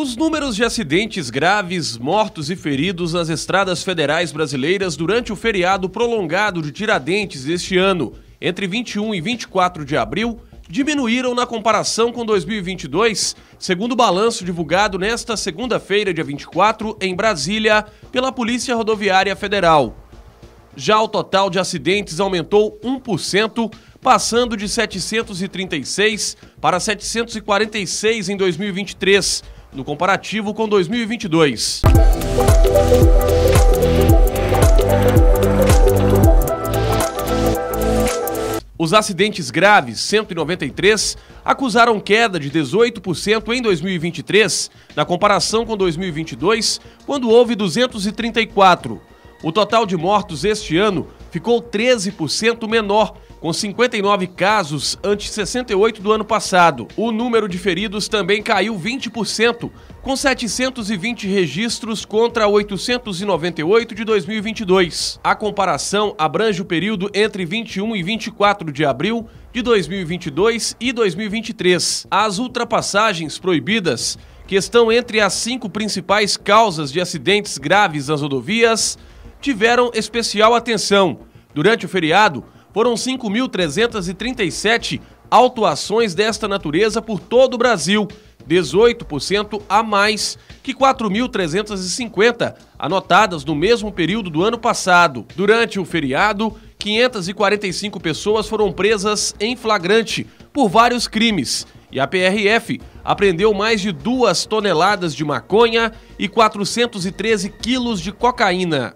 Os números de acidentes graves, mortos e feridos nas estradas federais brasileiras durante o feriado prolongado de Tiradentes este ano, entre 21 e 24 de abril, diminuíram na comparação com 2022, segundo o balanço divulgado nesta segunda-feira, dia 24, em Brasília, pela Polícia Rodoviária Federal. Já o total de acidentes aumentou 1%, passando de 736 para 746 em 2023 no comparativo com 2022. Os acidentes graves, 193, acusaram queda de 18% em 2023, na comparação com 2022, quando houve 234. O total de mortos este ano ficou 13% menor, com 59 casos ante 68 do ano passado. O número de feridos também caiu 20%, com 720 registros contra 898 de 2022. A comparação abrange o período entre 21 e 24 de abril de 2022 e 2023. As ultrapassagens proibidas, que estão entre as cinco principais causas de acidentes graves nas rodovias, tiveram especial atenção. Durante o feriado, foram 5.337 autuações desta natureza por todo o Brasil, 18% a mais que 4.350 anotadas no mesmo período do ano passado. Durante o feriado, 545 pessoas foram presas em flagrante por vários crimes e a PRF apreendeu mais de duas toneladas de maconha e 413 quilos de cocaína.